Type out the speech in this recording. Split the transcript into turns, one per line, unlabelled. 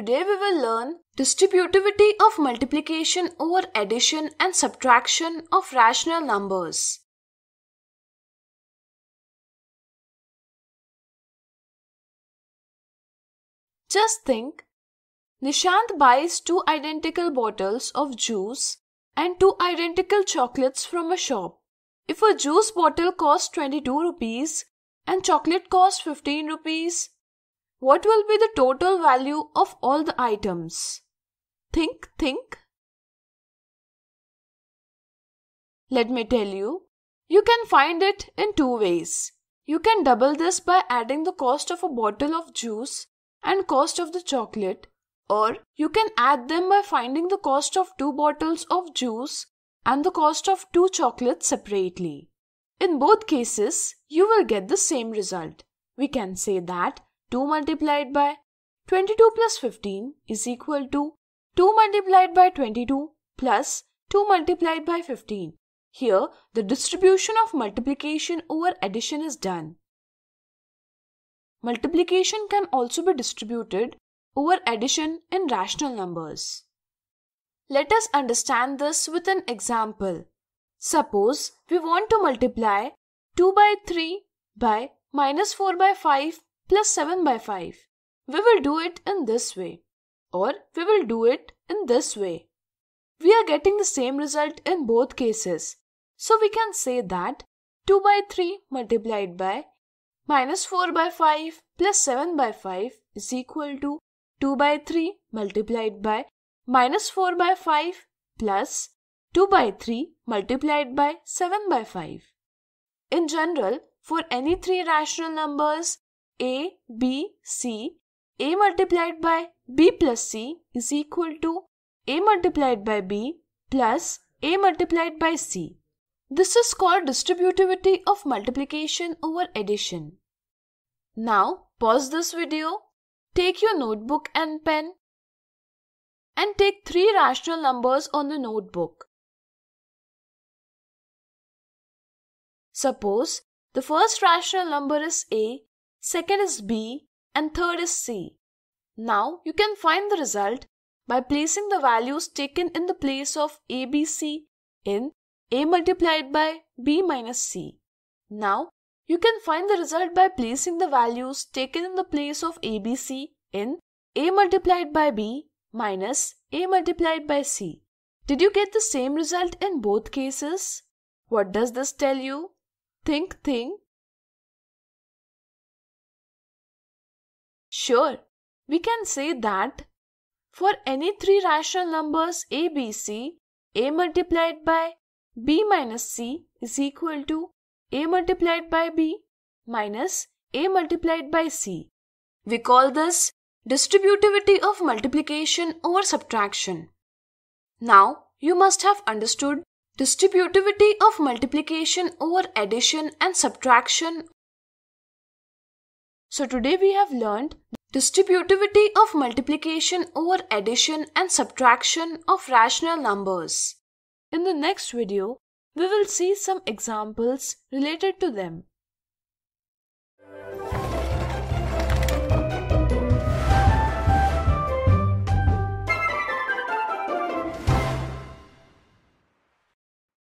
Today we will learn distributivity of multiplication over addition and subtraction of rational numbers. Just think, Nishant buys two identical bottles of juice and two identical chocolates from a shop. If a juice bottle costs 22 rupees and chocolate costs 15 rupees, what will be the total value of all the items? Think, think. Let me tell you, you can find it in two ways. You can double this by adding the cost of a bottle of juice and cost of the chocolate or you can add them by finding the cost of two bottles of juice and the cost of two chocolates separately. In both cases, you will get the same result. We can say that 2 multiplied by 22 plus 15 is equal to 2 multiplied by 22 plus 2 multiplied by 15. Here, the distribution of multiplication over addition is done. Multiplication can also be distributed over addition in rational numbers. Let us understand this with an example. Suppose we want to multiply 2 by 3 by minus 4 by 5 plus 7 by 5. We will do it in this way or we will do it in this way. We are getting the same result in both cases. So we can say that 2 by 3 multiplied by minus 4 by 5 plus 7 by 5 is equal to 2 by 3 multiplied by minus 4 by 5 plus 2 by 3 multiplied by 7 by 5. In general, for any three rational numbers, a, b, c, a multiplied by b plus c is equal to a multiplied by b plus a multiplied by c. This is called distributivity of multiplication over addition. Now pause this video, take your notebook and pen and take three rational numbers on the notebook.
Suppose the first
rational number is a second is B, and third is C. Now you can find the result by placing the values taken in the place of ABC in A multiplied by B minus C. Now you can find the result by placing the values taken in the place of ABC in A multiplied by B minus A multiplied by C. Did you get the same result in both cases? What does this tell you? Think, think,
Sure, we can say
that for any three rational numbers a, b, c, a multiplied by b minus c is equal to a multiplied by b minus a multiplied by c. We call this distributivity of multiplication over subtraction. Now, you must have understood distributivity of multiplication over addition and subtraction so today we have learned distributivity of multiplication over addition and subtraction of rational numbers. In the next video, we will see some examples related to them.